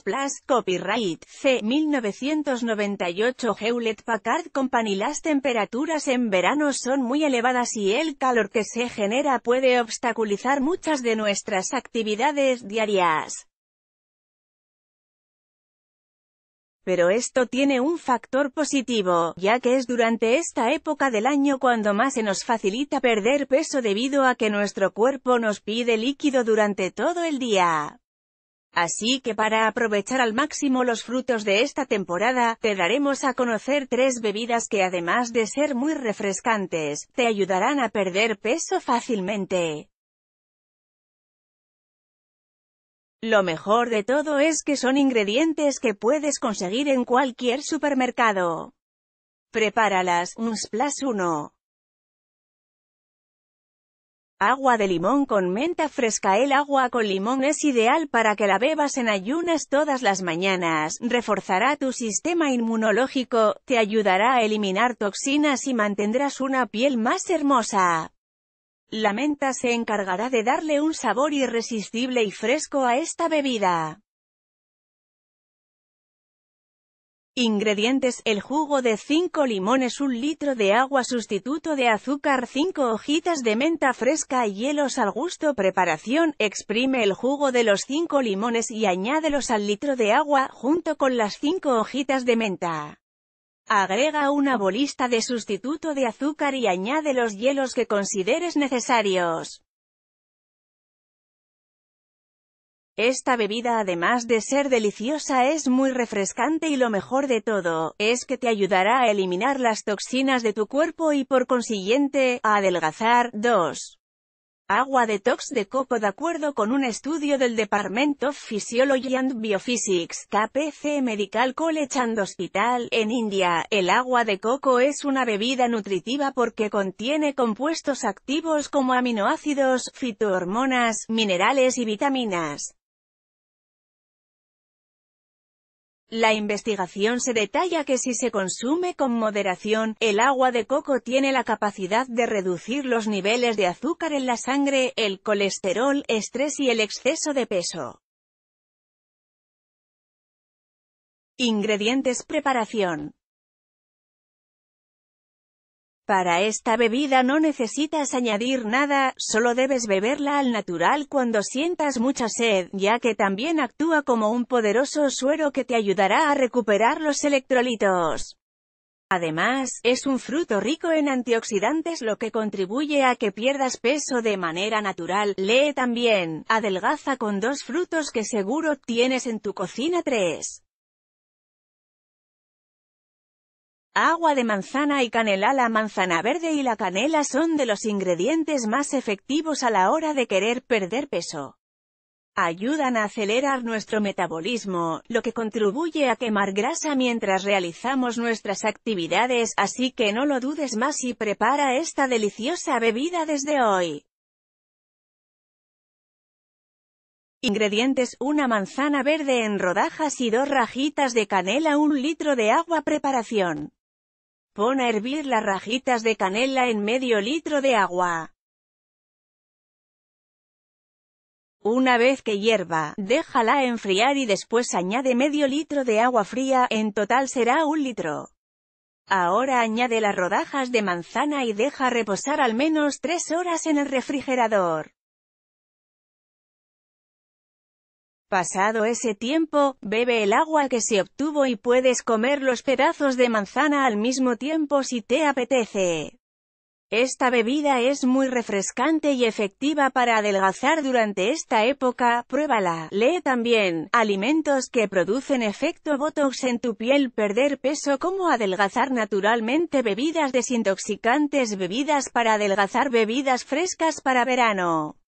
Plus copyright, C. 1998 Hewlett Packard Company Las temperaturas en verano son muy elevadas y el calor que se genera puede obstaculizar muchas de nuestras actividades diarias. Pero esto tiene un factor positivo, ya que es durante esta época del año cuando más se nos facilita perder peso debido a que nuestro cuerpo nos pide líquido durante todo el día. Así que para aprovechar al máximo los frutos de esta temporada, te daremos a conocer tres bebidas que además de ser muy refrescantes, te ayudarán a perder peso fácilmente. Lo mejor de todo es que son ingredientes que puedes conseguir en cualquier supermercado. Prepáralas, un splash 1. Agua de limón con menta fresca El agua con limón es ideal para que la bebas en ayunas todas las mañanas, reforzará tu sistema inmunológico, te ayudará a eliminar toxinas y mantendrás una piel más hermosa. La menta se encargará de darle un sabor irresistible y fresco a esta bebida. Ingredientes El jugo de 5 limones 1 litro de agua Sustituto de azúcar 5 hojitas de menta fresca y hielos al gusto Preparación Exprime el jugo de los 5 limones y añádelos al litro de agua junto con las 5 hojitas de menta. Agrega una bolista de sustituto de azúcar y añade los hielos que consideres necesarios. Esta bebida además de ser deliciosa es muy refrescante y lo mejor de todo, es que te ayudará a eliminar las toxinas de tu cuerpo y por consiguiente, a adelgazar. 2. Agua de tox de coco De acuerdo con un estudio del Department of Physiology and Biophysics, KPC Medical College and Hospital, en India, el agua de coco es una bebida nutritiva porque contiene compuestos activos como aminoácidos, fitohormonas, minerales y vitaminas. La investigación se detalla que si se consume con moderación, el agua de coco tiene la capacidad de reducir los niveles de azúcar en la sangre, el colesterol, estrés y el exceso de peso. Ingredientes Preparación para esta bebida no necesitas añadir nada, solo debes beberla al natural cuando sientas mucha sed, ya que también actúa como un poderoso suero que te ayudará a recuperar los electrolitos. Además, es un fruto rico en antioxidantes lo que contribuye a que pierdas peso de manera natural. Lee también, adelgaza con dos frutos que seguro tienes en tu cocina 3. Agua de manzana y canela La manzana verde y la canela son de los ingredientes más efectivos a la hora de querer perder peso. Ayudan a acelerar nuestro metabolismo, lo que contribuye a quemar grasa mientras realizamos nuestras actividades, así que no lo dudes más y prepara esta deliciosa bebida desde hoy. Ingredientes Una manzana verde en rodajas y dos rajitas de canela Un litro de agua Preparación Pon a hervir las rajitas de canela en medio litro de agua. Una vez que hierva, déjala enfriar y después añade medio litro de agua fría, en total será un litro. Ahora añade las rodajas de manzana y deja reposar al menos tres horas en el refrigerador. Pasado ese tiempo, bebe el agua que se obtuvo y puedes comer los pedazos de manzana al mismo tiempo si te apetece. Esta bebida es muy refrescante y efectiva para adelgazar durante esta época, pruébala. Lee también, alimentos que producen efecto Botox en tu piel, perder peso, como adelgazar naturalmente, bebidas desintoxicantes, bebidas para adelgazar, bebidas frescas para verano.